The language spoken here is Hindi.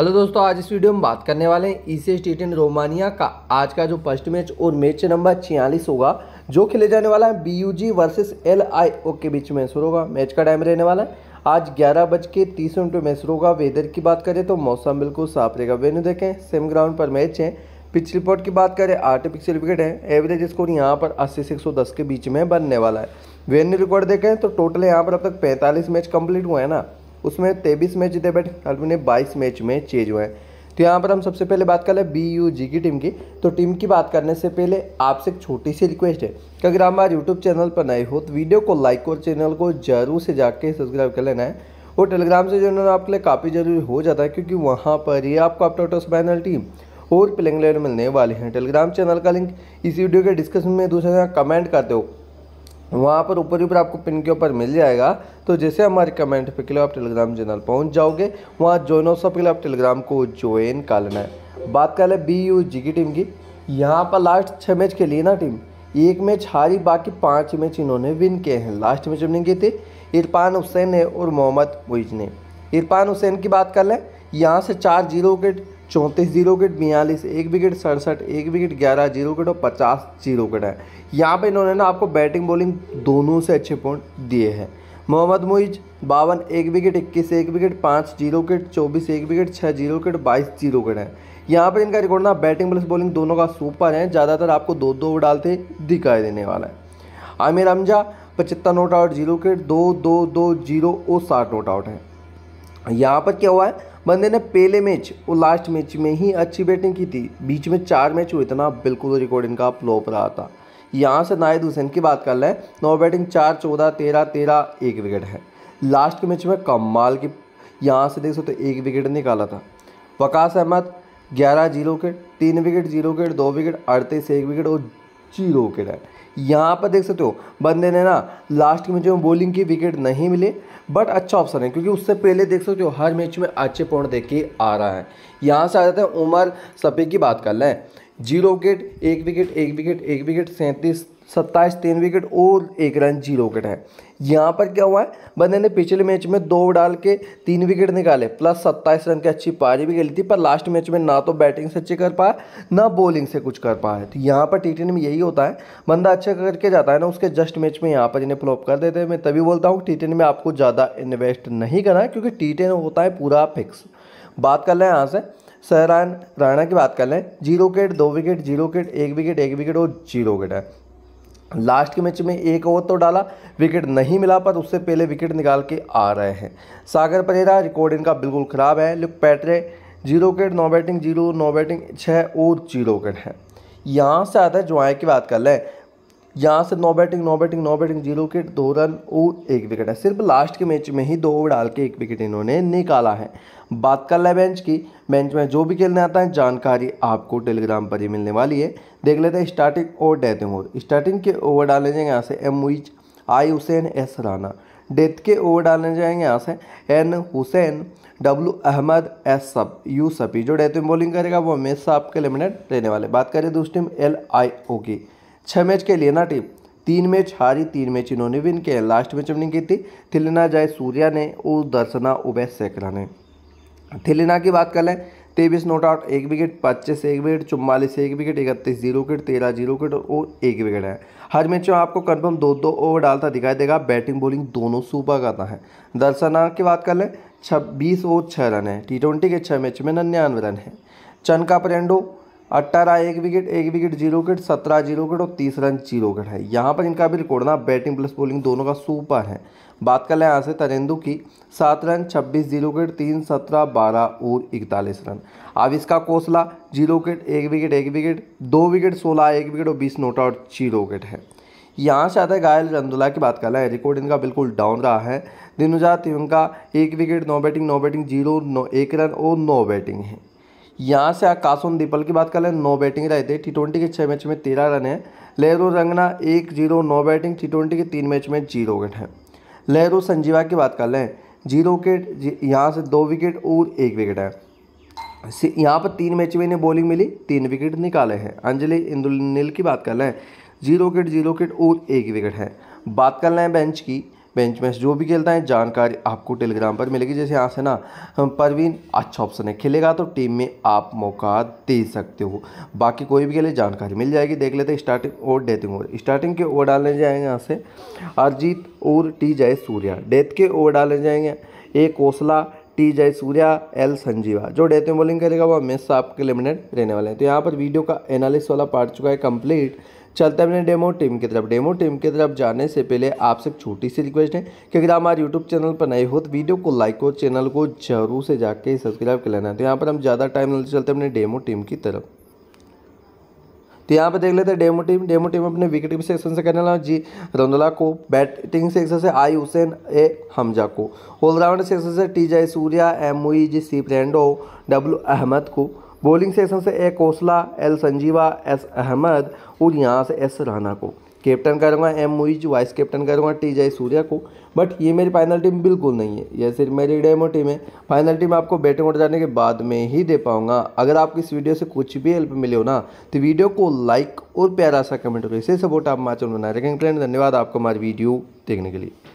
हेलो दोस्तों आज इस वीडियो में बात करने वाले हैं ईसी e स्टेटन रोमानिया का आज का जो फर्स्ट मैच और मैच नंबर छियालीस होगा जो खेले जाने वाला है B U G versus L I O के बीच में शुरू होगा मैच का टाइम रहने वाला है आज ग्यारह बज के तीस मिनट में शुरू होगा वेदर की बात करें तो मौसम बिल्कुल साफ रहेगा वेन्यू देखें सेम ग्राउंड पर मैच है पिच रिपोर्ट की बात करें आर्टिफिशियल विकेट है एवरेज स्कोर यहाँ पर अस्सी से 110 के बीच में बनने वाला है वेन्यू रिकॉर्ड देखें तो टोटल यहाँ पर अब तक पैंतालीस मैच कम्प्लीट हुए हैं ना उसमें तेईस मैच जीते बट आरसीबी ने बाईस मैच में चेंज हुए हैं तो यहाँ पर हम सबसे पहले बात कर ले बी यू जी की टीम की तो टीम की बात करने से पहले आपसे एक छोटी सी रिक्वेस्ट है कि अगर आप हमारे यूट्यूब चैनल पर नए हो तो वीडियो को लाइक और चैनल को जरूर से जाके सब्सक्राइब कर लेना है और टेलीग्राम से जो है आपके लिए काफ़ी ज़रूरी हो जाता है क्योंकि वहाँ पर ही आपको आप टॉस फाइनल टीम और प्लेंग लेवल मिलने वाले हैं टेलीग्राम चैनल का लिंक इस वीडियो के डिस्कशन में दूसरे कमेंट करते हो वहाँ पर ऊपर ऊपर आपको पिन के ऊपर मिल जाएगा तो जैसे हमारे कमेंट पे के लिए आप टेलीग्राम चैनल पहुँच जाओगे वहाँ ज्वाइन हो सब के लिए आप टेलीग्राम को ज्वाइन कर लेना है बात कर लें बी यू जी की टीम की यहाँ पर लास्ट छः मैच खेली ना टीम एक मैच हारी बाकी पाँच मैच इन्होंने विन किए हैं लास्ट मैच इन्होंने किए थे इरफान हुसैन ने और मोहम्मद मुइज ने इरफान हुसैन की बात कर लें यहाँ से चार जीरो विकेट चौंतीस जीरो विकेट बयालीस एक विकेट सड़सठ एक विकेट ग्यारह जीरो विकेट और पचास जीरो विकेट है यहाँ पे इन्होंने ना आपको बैटिंग बॉलिंग दोनों से अच्छे पॉइंट दिए हैं मोहम्मद मुइज बावन एक विकेट इक्कीस एक विकेट पाँच जीरो विकेट चौबीस एक विकेट छः जीरो विकेट बाईस जीरो विकेट है यहाँ पर इनका रिकॉर्ड ना बैटिंग प्लस बॉलिंग दोनों का सुपर है ज़्यादातर आपको दो दो डालते दिखाई देने वाला है आमिर हमजा पचहत्तर नोट आउट जीरो विकेट दो दो दो जीरो और साठ नोट आउट है यहाँ पर क्या हुआ है बंदे ने पहले मैच और लास्ट मैच में ही अच्छी बैटिंग की थी बीच में चार मैच हुए इतना बिल्कुल रिकॉर्ड इनका फ्लोप रहा था यहाँ से नायद हुसैन की बात कर लें नौ बैटिंग चार चौदह तेरह तेरह एक विकेट है लास्ट के मैच में कमाल की यहाँ से देख सकते तो एक विकेट निकाला था वकास अहमद ग्यारह जीरो विकेट तीन विकेट जीरो विकेट दो विकेट अड़तीस एक विकेट और जीरो विकेट है यहाँ पर देख सकते हो बंदे ने ना लास्ट में जो बॉलिंग की विकेट नहीं मिले बट अच्छा ऑप्शन है क्योंकि उससे पहले देख सकते हो हर मैच में अच्छे पॉइंट देख के आ रहा है यहाँ से आ जाते हैं उमर सपे की बात कर लें जीरो विकेट एक विकेट एक विकेट एक विकेट सैंतीस सत्ताईस तीन विकेट और एक रन जीरो विकेट है यहाँ पर क्या हुआ है बंदे ने पिछले मैच में दो डाल के तीन विकेट निकाले प्लस सत्ताईस रन की अच्छी पारी भी खेली थी पर लास्ट मैच में ना तो बैटिंग से अच्छी कर पाए ना बॉलिंग से कुछ कर पाया तो यहाँ पर टी में यही होता है बंदा अच्छा करके जाता है ना उसके जस्ट मैच में यहाँ पर इन्हें फ्लॉप कर देते हैं मैं तभी बोलता हूँ टी में आपको ज़्यादा इन्वेस्ट नहीं करना है क्योंकि टी होता है पूरा फिक्स बात कर लें यहाँ से सहरान राणा की बात कर लें जीरो विकेट दो विकेट जीरो विकेट एक विकेट एक विकेट और जीरो विकेट है लास्ट के मैच में एक ओवर तो डाला विकेट नहीं मिला पर उससे पहले विकेट निकाल के आ रहे हैं सागर परेरा रिकॉर्ड इनका बिल्कुल ख़राब है लुक पैटरे जीरो विकेट नौ बैटिंग जीरो नौ बैटिंग छः और जीरो विकेट है यहाँ से आता है जुआ की बात कर लें यहाँ से नौ बैटिंग नौ बैटिंग नौ बैटिंग जीरो विकेट दो रन और एक विकेट है सिर्फ लास्ट के मैच में ही दो ओवर डाल के एक विकेट इन्होंने निकाला है बात कर लें बेंच की बेंच में जो भी खेलने आता है जानकारी आपको टेलीग्राम पर ही मिलने वाली है देख लेते हैं स्टार्टिंग और डेथ ओवर स्टार्टिंग के ओवर डाले जाएंगे यहाँ से M Muiz I Hussain S Rana death के ओवर डालने जाएंगे यहाँ से N Hussain W Ahmed S सब यू सपी जो डेथ में बॉलिंग करेगा वो हमेशा आपके लिमिटेड रहने वाले बात करें दूसरी टीम एल आई ओ की छः मैच के लिए ना टीम तीन मैच हारी तीन मैच इन्होंने विन किया लास्ट मैच विनिंग की थी थिलना जय सूर्या ने और दर्शना उबैस सेकरा ने थिलना की बात कर लें तेईस नॉट आउट एक विकेट पच्चीस एक विकेट चुम्बालीस एक विकेट इकतीस जीरो विकेट तेरह जीरो विकेट और एक विकेट है हर मैच में आपको कन्फर्म दो दो ओवर डालता दिखाई देगा बैटिंग बॉलिंग दोनों सुपर करता है दर्शना की बात कर लें छब्बीस ओवर छः रन है टी ट्वेंटी के छः मैच में नन्यानवे रन है चनका परेंडो अट्ठारह एक विकेट एक विकेट जीरो विकेट सत्रह जीरो विकेट और तीस रन जीरो विकेट है यहाँ पर इनका भी रिकॉर्ड ना बैटिंग प्लस बॉलिंग दोनों का सुपर है बात कर लें यहाँ से तरेंदु की सात रन छब्बीस जीरो विकेट तीन सत्रह बारह और इकतालीस रन अब इसका कोसला जीरो विकेट एक विकेट एक विकेट दो विकेट सोलह एक विकेट और बीस नोट आउट जीरो विकेट है यहाँ से आता है गायल रंदुला की बात कर लें रिकॉर्ड इनका बिल्कुल डाउन रहा है दिनुजा तिवंका एक विकेट नौ बैटिंग नौ बैटिंग जीरो नौ एक रन और नौ बैटिंग है यहाँ से आकाशुन दीपल की बात कर लें नौ बैटिंग रहे थे टी ट्वेंटी के छः मैच में तेरह रन है लहरू रंगना एक जीरो नौ बैटिंग टी ट्वेंटी के तीन मैच में जीरो विकेट हैं लहरू संजीवा की बात कर लें जीरो विकेट यहाँ से दो विकेट और एक विकेट है यहाँ पर तीन मैच में इन्हें बॉलिंग मिली तीन विकेट निकाले हैं अंजलि इंदुल की बात कर लें जीरो विकेट जीरो विकेट और एक विकेट है बात कर लें बेंच की बेंच मैच जो भी खेलता है जानकारी आपको टेलीग्राम पर मिलेगी जैसे यहाँ से ना परवीन अच्छा ऑप्शन है खेलेगा तो टीम में आप मौका दे सकते हो बाकी कोई भी खेले जानकारी मिल जाएगी देख लेते हैं स्टार्टिंग और डेथिंग ओवर स्टार्टिंग के ओवर डालने जाएंगे यहाँ से अरजीत और टी जय सूर्या डेथ के ओवर डालने जाएंगे ए कोसला टी जय सूर्या एल संजीवा जो डेथ में बॉलिंग करेगा वो हमेशा आपके लिमिटेड रहने वाले हैं तो यहाँ पर वीडियो का एनालिस वाला पार्ट चुका है कंप्लीट चलते अपने डेमो टीम की तरफ डेमो टीम की तरफ जाने से पहले आपसे एक छोटी सी रिक्वेस्ट है कि अगर हमारे यूट्यूब चैनल पर नए हो तो वीडियो को लाइक और चैनल को जरूर से जाके सब्सक्राइब कर लेना तो यहाँ पर हम ज़्यादा टाइम नहीं चलते अपने डेमो टीम की तरफ तो यहाँ पर देख लेते हैं डेमो टीम डेमो टीम अपने विकेट सेक्शन से करने लगा जी रंदुला को बैटिंग सेक्शन से आई हुसैन ए हमजा को ऑलराउंड सेक्शन से T Jayasuriya M G C W Ahmed को बॉलिंग सेक्शन से A Kosala L Sanjeewa S Ahmed और यहाँ से एस राणा को कैप्टन करूँगा एम मुइज वाइस कैप्टन करूँगा टी जय सूर्या को बट ये मेरी फाइनल टीम बिल्कुल नहीं है यह सिर्फ मेरी डेमो टीम है फाइनल टीम आपको बैटिंग ऑर्डर जाने के बाद में ही दे पाऊँगा अगर आपको इस वीडियो से कुछ भी हेल्प मिले हो ना तो वीडियो को लाइक और प्यारा सा कमेंट करो इसे सपोर्ट आप माचल बनाए रखेंगे धन्यवाद आपको हमारी वीडियो देखने के लिए